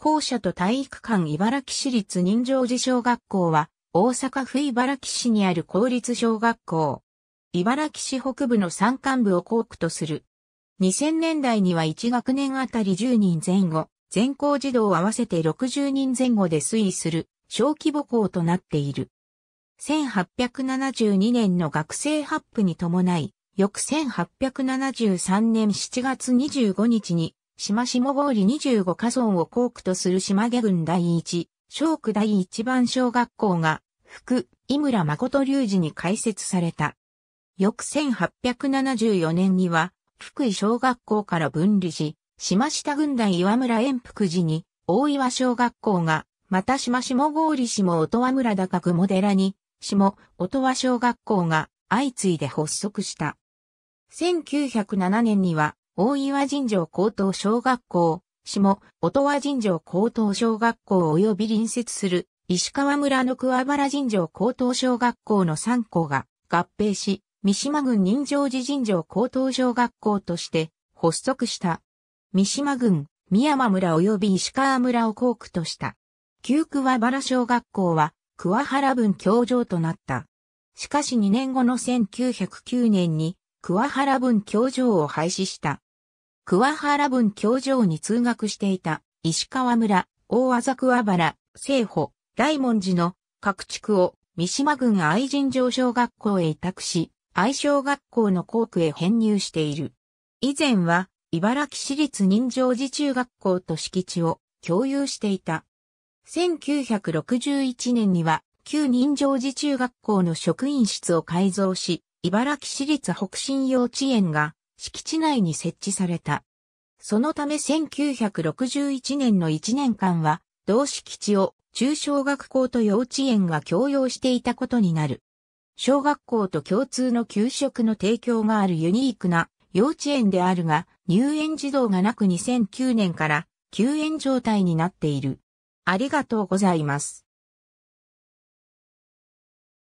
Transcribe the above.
校舎と体育館茨城市立人情寺小学校は、大阪府茨城市にある公立小学校。茨城市北部の山間部を校区とする。2000年代には1学年あたり10人前後、全校児童合わせて60人前後で推移する小規模校となっている。1872年の学生発布に伴い、翌1873年7月25日に島下郡25カ村を校区とする島下郡第一、小区第一番小学校が、福、井村誠隆二に開設された。翌1874年には、福井小学校から分離し、島下郡大岩村遠福寺に、大岩小学校が、また島下郡下音羽村高雲寺に、下音羽小学校が相次いで発足した。1907年には、大岩神城高等小学校、下、音羽神城高等小学校及び隣接する石川村の桑原神城高等小学校の3校が合併し、三島郡人情寺神城高等小学校として発足した。三島郡、三山村及び石川村を校区とした。旧桑原小学校は桑原分教場となった。しかし2年後の1909年に桑原分教場を廃止した。桑原文教場に通学していた石川村、大麻桑原、聖保、大文寺の各地区を三島郡愛人上小学校へ委託し、愛小学校の校区へ編入している。以前は茨城市立人情寺中学校と敷地を共有していた。1961年には旧人情寺中学校の職員室を改造し、茨城市立北新幼稚園が敷地内に設置された。そのため1961年の1年間は、同敷地を中小学校と幼稚園が共用していたことになる。小学校と共通の給食の提供があるユニークな幼稚園であるが、入園児童がなく2009年から休園状態になっている。ありがとうございます。